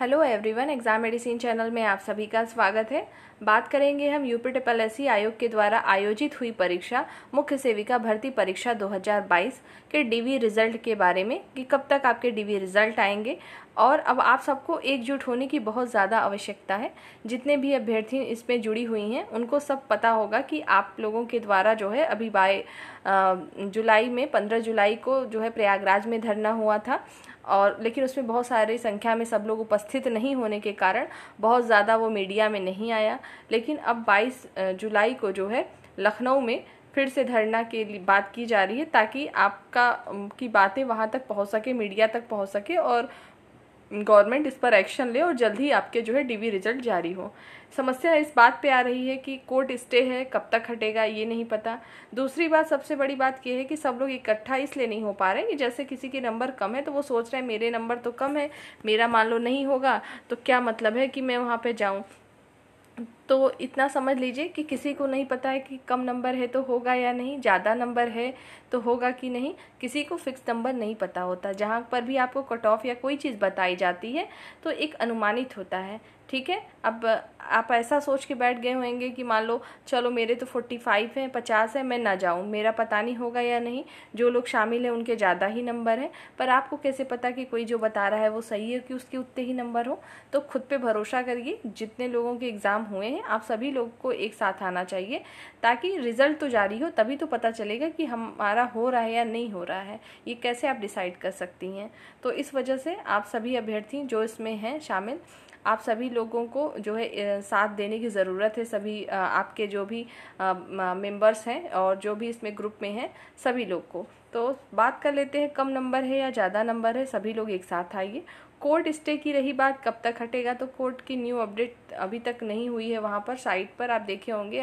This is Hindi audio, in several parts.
hello everyone exam medicine channel में आप सभी का स्वागत है बात करेंगे हम यूपी ट्रिपल एस आयोग के द्वारा आयोजित हुई परीक्षा मुख्य सेविका भर्ती परीक्षा 2022 के डीवी रिजल्ट के बारे में कि कब तक आपके डीवी रिजल्ट आएंगे और अब आप सबको एकजुट होने की बहुत ज़्यादा आवश्यकता है जितने भी अभ्यर्थी इसमें जुड़ी हुई हैं उनको सब पता होगा कि आप लोगों के द्वारा जो है अभी बाय जुलाई में पंद्रह जुलाई को जो है प्रयागराज में धरना हुआ था और लेकिन उसमें बहुत सारी संख्या में सब लोग उपस्थित नहीं होने के कारण बहुत ज़्यादा वो मीडिया में नहीं आया लेकिन अब 22 जुलाई को जो है लखनऊ में फिर से धरना के लिए बात की जा रही है ताकि आपका की बातें वहाँ तक पहुँच सके मीडिया तक पहुँच सके और गवर्नमेंट इस पर एक्शन ले और जल्द ही आपके जो है डीवी रिजल्ट जारी हो समस्या इस बात पे आ रही है कि कोर्ट स्टे है कब तक हटेगा ये नहीं पता दूसरी बात सबसे बड़ी बात यह है कि सब लोग इकट्ठा इसलिए नहीं हो पा रहे कि जैसे किसी के नंबर कम है तो वो सोच रहे हैं मेरे नंबर तो कम है मेरा मान लो नहीं होगा तो क्या मतलब है कि मैं वहाँ पर जाऊँ तो इतना समझ लीजिए कि किसी को नहीं पता है कि कम नंबर है तो होगा या नहीं ज़्यादा नंबर है तो होगा कि नहीं किसी को फिक्स नंबर नहीं पता होता जहाँ पर भी आपको कट ऑफ या कोई चीज़ बताई जाती है तो एक अनुमानित होता है ठीक है अब आप ऐसा सोच के बैठ गए होंगे कि मान लो चलो मेरे तो फोर्टी फाइव हैं पचास है मैं ना जाऊँ मेरा पता नहीं होगा या नहीं जो लोग शामिल हैं उनके ज़्यादा ही नंबर हैं पर आपको कैसे पता कि कोई जो बता रहा है वो सही है कि उसके उतने ही नंबर हो तो खुद पे भरोसा करिए जितने लोगों के एग्ज़ाम हुए हैं आप सभी लोग को एक साथ आना चाहिए ताकि रिजल्ट तो जारी हो तभी तो पता चलेगा कि हमारा हो रहा है या नहीं हो रहा है ये कैसे आप डिसाइड कर सकती हैं तो इस वजह से आप सभी अभ्यर्थी जो इसमें हैं शामिल आप सभी लोगों को जो है साथ देने की ज़रूरत है सभी आपके जो भी मेंबर्स हैं और जो भी इसमें ग्रुप में हैं सभी लोग को तो बात कर लेते हैं कम नंबर है या ज़्यादा नंबर है सभी लोग एक साथ आइए कोर्ट स्टे की रही बात कब तक हटेगा तो कोर्ट की न्यू अपडेट अभी तक नहीं हुई है वहाँ पर साइट पर आप देखे होंगे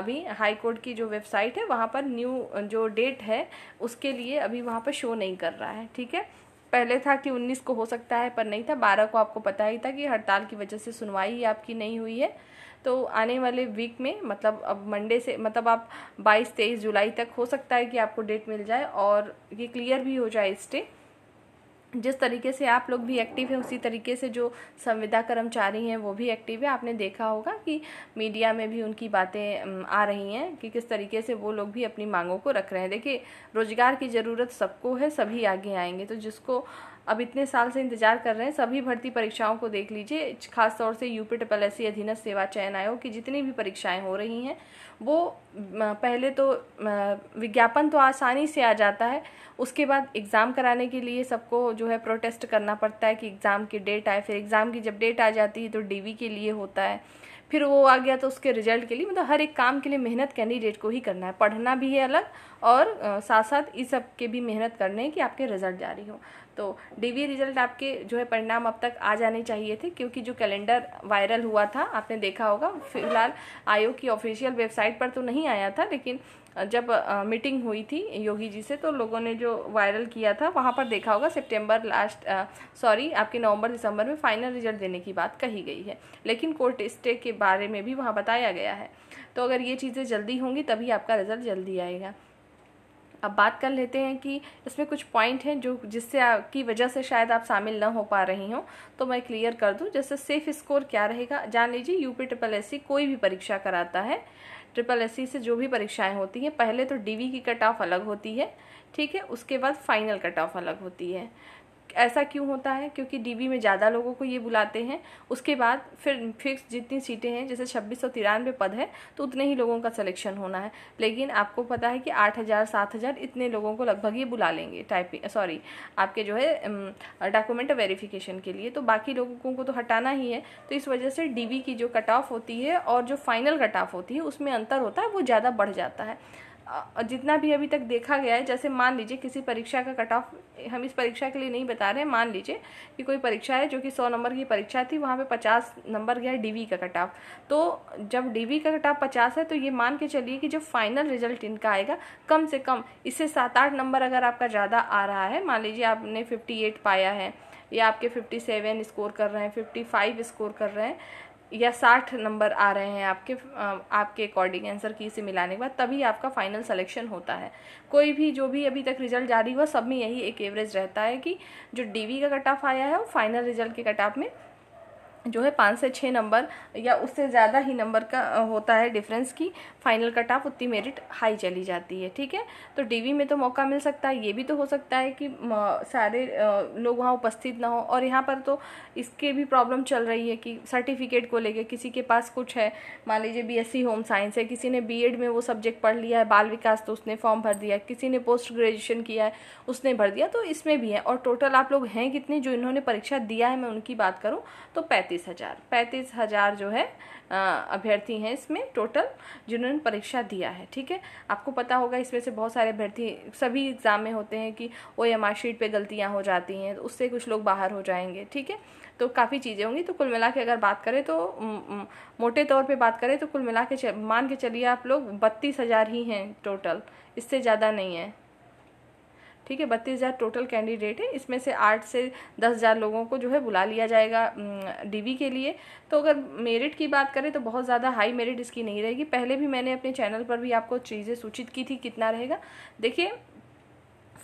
अभी हाई कोर्ट की जो वेबसाइट है वहाँ पर न्यू जो डेट है उसके लिए अभी वहाँ पर शो नहीं कर रहा है ठीक है पहले था कि 19 को हो सकता है पर नहीं था 12 को आपको पता ही था कि हड़ताल की वजह से सुनवाई आपकी नहीं हुई है तो आने वाले वीक में मतलब अब मंडे से मतलब आप 22 तेईस जुलाई तक हो सकता है कि आपको डेट मिल जाए और ये क्लियर भी हो जाए स्टे जिस तरीके से आप लोग भी एक्टिव हैं उसी तरीके से जो संविदा कर्मचारी हैं वो भी एक्टिव है आपने देखा होगा कि मीडिया में भी उनकी बातें आ रही हैं कि किस तरीके से वो लोग भी अपनी मांगों को रख रहे हैं देखिए रोज़गार की ज़रूरत सबको है सभी आगे आएंगे तो जिसको अब इतने साल से इंतजार कर रहे हैं सभी भर्ती परीक्षाओं को देख लीजिए खासतौर से यूपी ट्रिपल एस अधीनस्थ सेवा चयन आयोग की जितनी भी परीक्षाएं हो रही हैं वो पहले तो विज्ञापन तो आसानी से आ जाता है उसके बाद एग्ज़ाम कराने के लिए सबको जो है प्रोटेस्ट करना पड़ता है कि एग्ज़ाम की डेट आए फिर एग्ज़ाम की जब डेट आ जाती है तो डीवी के लिए होता है फिर वो आ गया तो उसके रिजल्ट के लिए मतलब हर एक काम के लिए मेहनत कैंडिडेट को ही करना है पढ़ना भी है अलग और साथ साथ इस सब के भी मेहनत करने है कि आपके रिजल्ट जारी हो तो डीवी रिजल्ट आपके जो है परिणाम अब तक आ जाने चाहिए थे क्योंकि जो कैलेंडर वायरल हुआ था आपने देखा होगा फिलहाल आयोग की ऑफिशियल वेबसाइट पर तो नहीं आया था लेकिन जब मीटिंग हुई थी योगी जी से तो लोगों ने जो वायरल किया था वहाँ पर देखा होगा सितंबर लास्ट सॉरी आपके नवंबर दिसंबर में फाइनल रिजल्ट देने की बात कही गई है लेकिन कोर्ट स्टे के बारे में भी वहाँ बताया गया है तो अगर ये चीज़ें जल्दी होंगी तभी आपका रिजल्ट जल्दी आएगा अब बात कर लेते हैं कि इसमें कुछ पॉइंट हैं जो जिससे की वजह से शायद आप शामिल ना हो पा रही हों तो मैं क्लियर कर दूं जैसे सेफ स्कोर क्या रहेगा जान लीजिए यूपी ट्रिपल एस कोई भी परीक्षा कराता है ट्रिपल एस से जो भी परीक्षाएं होती हैं पहले तो डीवी की कट ऑफ अलग होती है ठीक है उसके बाद फाइनल कट ऑफ अलग होती है ऐसा क्यों होता है क्योंकि डीबी में ज़्यादा लोगों को ये बुलाते हैं उसके बाद फिर फिक्स जितनी सीटें हैं जैसे छब्बीस सौ तिरानवे पद है तो उतने ही लोगों का सिलेक्शन होना है लेकिन आपको पता है कि आठ हज़ार सात हज़ार इतने लोगों को लगभग ये बुला लेंगे टाइपिंग सॉरी आपके जो है डॉक्यूमेंट वेरिफिकेशन के लिए तो बाकी लोगों को तो हटाना ही है तो इस वजह से डी की जो कट ऑफ होती है और जो फाइनल कट ऑफ होती है उसमें अंतर होता है वो ज़्यादा बढ़ जाता है जितना भी अभी तक देखा गया है जैसे मान लीजिए किसी परीक्षा का कट ऑफ हम इस परीक्षा के लिए नहीं बता रहे मान लीजिए कि कोई परीक्षा है जो कि सौ नंबर की परीक्षा थी वहाँ पे पचास नंबर गया है डी का कट ऑफ तो जब डी का कट ऑफ पचास है तो ये मान के चलिए कि जो फाइनल रिजल्ट इनका आएगा कम से कम इससे सात आठ नंबर अगर आपका ज़्यादा आ रहा है मान लीजिए आपने फिफ्टी एट पाया है या आपके फिफ्टी स्कोर कर रहे हैं फिफ्टी स्कोर कर रहे हैं या साठ नंबर आ रहे हैं आपके आपके अकॉर्डिंग आंसर की से मिलाने के बाद तभी आपका फाइनल सिलेक्शन होता है कोई भी जो भी अभी तक रिजल्ट जारी हुआ सब में यही एक एवरेज रहता है कि जो डीवी का कट ऑफ आया है वो फाइनल रिजल्ट के कट ऑफ में जो है पाँच से छः नंबर या उससे ज़्यादा ही नंबर का होता है डिफरेंस की फाइनल कट ऑफ उतनी मेरिट हाई चली जाती है ठीक है तो डीवी में तो मौका मिल सकता है ये भी तो हो सकता है कि सारे लोग वहाँ उपस्थित ना हो और यहाँ पर तो इसके भी प्रॉब्लम चल रही है कि सर्टिफिकेट को लेके किसी के पास कुछ है मान लीजिए बीएससी होम साइंस है किसी ने बी में वो सब्जेक्ट पढ़ लिया है बाल विकास तो उसने फॉर्म भर दिया किसी ने पोस्ट ग्रेजुएशन किया है उसने भर दिया तो इसमें भी है और टोटल आप लोग हैं कितने जो इन्होंने परीक्षा दिया है मैं उनकी बात करूँ तो पैंतीस पैंतीस हज़ार पैंतीस हज़ार जो है अभ्यर्थी हैं इसमें टोटल जिन्होंने परीक्षा दिया है ठीक है आपको पता होगा इसमें से बहुत सारे अभ्यर्थी सभी एग्ज़ाम में होते हैं कि ओ एम मार्कशीट पर गलतियाँ हो जाती हैं तो उससे कुछ लोग बाहर हो जाएंगे ठीक है तो काफ़ी चीज़ें होंगी तो कुल मिला के अगर बात करें तो मोटे तौर पे बात करें तो कुल मिला के मान के चलिए आप लोग बत्तीस हज़ार ही हैं टोटल इससे ज़्यादा नहीं है ठीक है बत्तीस हज़ार टोटल कैंडिडेट है इसमें से आठ से दस हज़ार लोगों को जो है बुला लिया जाएगा डीवी के लिए तो अगर मेरिट की बात करें तो बहुत ज़्यादा हाई मेरिट इसकी नहीं रहेगी पहले भी मैंने अपने चैनल पर भी आपको चीज़ें सूचित की थी कितना रहेगा देखिए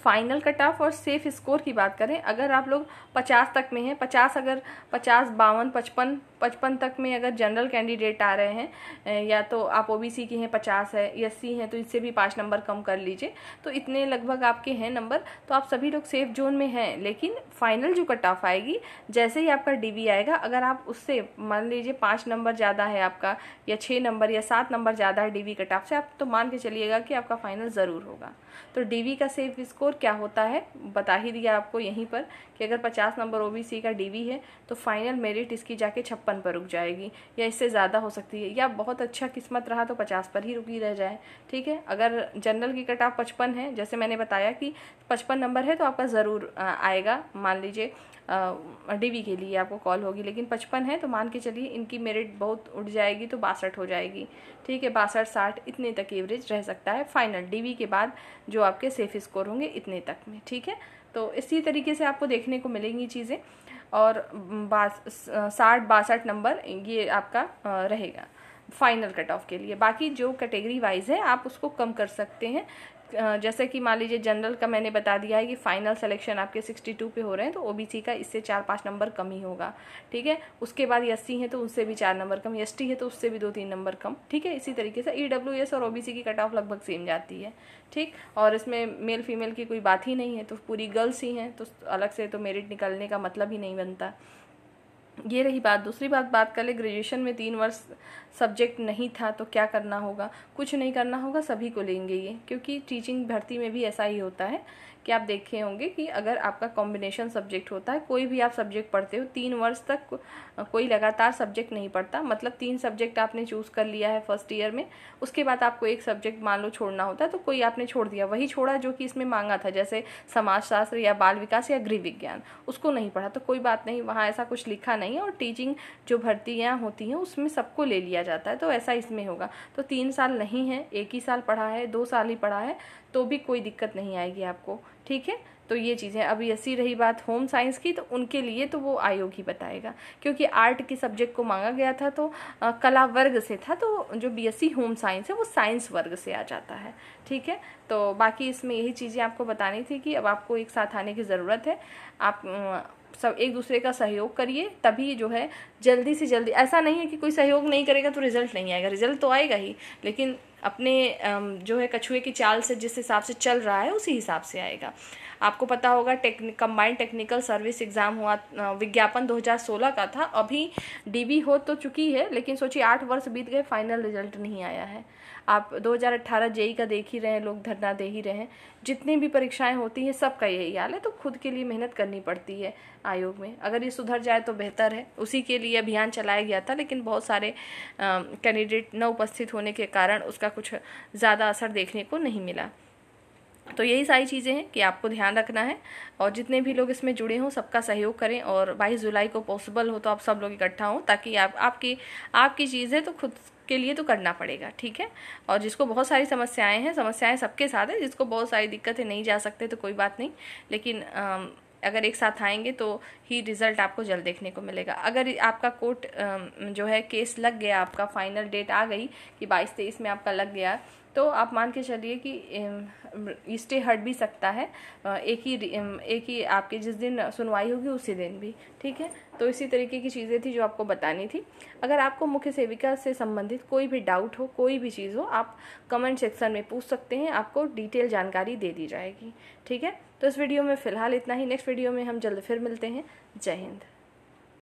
फाइनल कट ऑफ और सेफ स्कोर की बात करें अगर आप लोग पचास तक में हैं पचास अगर पचास बावन पचपन पचपन तक में अगर जनरल कैंडिडेट आ रहे हैं या तो आप ओबीसी के हैं पचास है एस सी हैं तो इससे भी पाँच नंबर कम कर लीजिए तो इतने लगभग आपके हैं नंबर तो आप सभी लोग सेफ जोन में हैं लेकिन फाइनल जो कट ऑफ आएगी जैसे ही आपका डी आएगा अगर आप उससे मान लीजिए पाँच नंबर ज़्यादा है आपका या छः नंबर या सात नंबर ज़्यादा है डी कट ऑफ से आप तो मान के चलिएगा कि आपका फाइनल ज़रूर होगा तो डी का सेफ स्कोर क्या होता है बता ही दिया आपको यहीं पर कि अगर 50 नंबर ओबीसी का डीवी है तो फाइनल मेरिट इसकी जाके छप्पन पर रुक जाएगी या इससे ज़्यादा हो सकती है या बहुत अच्छा किस्मत रहा तो पचास पर ही रुकी रह जाए ठीक है अगर जनरल की कट ऑफ पचपन है जैसे मैंने बताया कि पचपन नंबर है तो आपका ज़रूर आएगा मान लीजिए डीवी के लिए आपको कॉल होगी लेकिन पचपन है तो मान के चलिए इनकी मेरिट बहुत उठ जाएगी तो बासठ हो जाएगी ठीक है बासठ साठ इतने तक एवरेज रह सकता है फाइनल डीवी के बाद जो आपके सेफ स्कोर होंगे इतने तक में ठीक है तो इसी तरीके से आपको देखने को मिलेंगी चीज़ें और साठ बासठ नंबर ये आपका रहेगा फाइनल कट ऑफ के लिए बाकी जो कैटेगरी वाइज है आप उसको कम कर सकते हैं जैसे कि मान लीजिए जनरल का मैंने बता दिया है कि फाइनल सिलेक्शन आपके 62 पे हो रहे हैं तो ओबीसी का इससे चार पाँच नंबर कम ही होगा ठीक है उसके बाद एस है तो उससे भी चार नंबर कम एस है तो उससे भी दो तीन नंबर कम ठीक है इसी तरीके से ई e और ओबीसी की कट ऑफ लगभग सेम जाती है ठीक और इसमें मेल फीमेल की कोई बात ही नहीं है तो पूरी गर्ल्स ही हैं तो अलग से तो मेरिट निकलने का मतलब ही नहीं बनता ये रही बात दूसरी बात बात कर ले ग्रेजुएशन में तीन वर्ष सब्जेक्ट नहीं था तो क्या करना होगा कुछ नहीं करना होगा सभी को लेंगे ये क्योंकि टीचिंग भर्ती में भी ऐसा ही होता है कि आप देखे होंगे कि अगर आपका कॉम्बिनेशन सब्जेक्ट होता है कोई भी आप सब्जेक्ट पढ़ते हो तीन वर्ष तक कोई लगातार सब्जेक्ट नहीं पढ़ता मतलब तीन सब्जेक्ट आपने चूज़ कर लिया है फर्स्ट ईयर में उसके बाद आपको एक सब्जेक्ट मान लो छोड़ना होता है तो कोई आपने छोड़ दिया वही छोड़ा जो कि इसमें मांगा था जैसे समाजशास्त्र या बाल विकास या गृह विज्ञान उसको नहीं पढ़ा तो कोई बात नहीं वहाँ ऐसा कुछ लिखा नहीं और टीचिंग जो भर्तियाँ होती हैं उसमें सबको ले लिया जाता है तो ऐसा इसमें होगा तो तीन साल नहीं है एक ही साल पढ़ा है दो साल ही पढ़ा है तो भी कोई दिक्कत नहीं आएगी आपको ठीक है तो ये चीज़ें है अब ऐसी रही बात होम साइंस की तो उनके लिए तो वो आयोग ही बताएगा क्योंकि आर्ट के सब्जेक्ट को मांगा गया था तो आ, कला वर्ग से था तो जो बीएससी होम साइंस है वो साइंस वर्ग से आ जाता है ठीक है तो बाकी इसमें यही चीज़ें आपको बतानी थी कि अब आपको एक साथ आने की ज़रूरत है आप सब एक दूसरे का सहयोग करिए तभी जो है जल्दी से जल्दी ऐसा नहीं है कि कोई सहयोग नहीं करेगा तो रिजल्ट नहीं आएगा रिजल्ट तो आएगा ही लेकिन अपने जो है कछुए की चाल से जिस हिसाब से चल रहा है उसी हिसाब से आएगा आपको पता होगा technique combined technical service exam हुआ विज्ञापन 2016 का था अभी डीबी हो तो चुकी है लेकिन सोचिए आठ वर्ष बीत गए फाइनल रिजल्ट नहीं आया है आप 2018 जेई e का देख ही रहे हैं लोग धरना दे ही रहे हैं जितनी भी परीक्षाएं होती हैं सबका यही हाल है तो खुद के लिए मेहनत करनी पड़ती है आयोग में अगर ये सुधर जाए तो बेहतर है उसी के लिए अभियान चलाया गया था लेकिन बहुत सारे कैंडिडेट न उपस्थित होने के कारण उसका कुछ ज़्यादा असर देखने को नहीं मिला तो यही सारी चीज़ें हैं कि आपको ध्यान रखना है और जितने भी लोग इसमें जुड़े हों सबका सहयोग करें और बाईस जुलाई को पॉसिबल हो तो आप सब लोग इकट्ठा हों ताकि आप आपकी आपकी चीज़ है तो खुद के लिए तो करना पड़ेगा ठीक है और जिसको बहुत सारी समस्याएं हैं समस्याएं सबके साथ है जिसको बहुत सारी दिक्कतें नहीं जा सकते तो कोई बात नहीं लेकिन आ, अगर एक साथ आएंगे तो ही रिज़ल्ट आपको जल्द देखने को मिलेगा अगर आपका कोर्ट जो है केस लग गया आपका फाइनल डेट आ गई कि बाईस तेईस में आपका लग गया तो आप मान के चलिए कि स्टे हट भी सकता है एक ही एक ही आपके जिस दिन सुनवाई होगी उसी दिन भी ठीक है तो इसी तरीके की चीज़ें थी जो आपको बतानी थी अगर आपको मुख्य सेविका से संबंधित कोई भी डाउट हो कोई भी चीज़ हो आप कमेंट सेक्शन में पूछ सकते हैं आपको डिटेल जानकारी दे दी जाएगी ठीक है तो इस वीडियो में फ़िलहाल इतना ही नेक्स्ट वीडियो में हम जल्द फिर मिलते हैं जय हिंद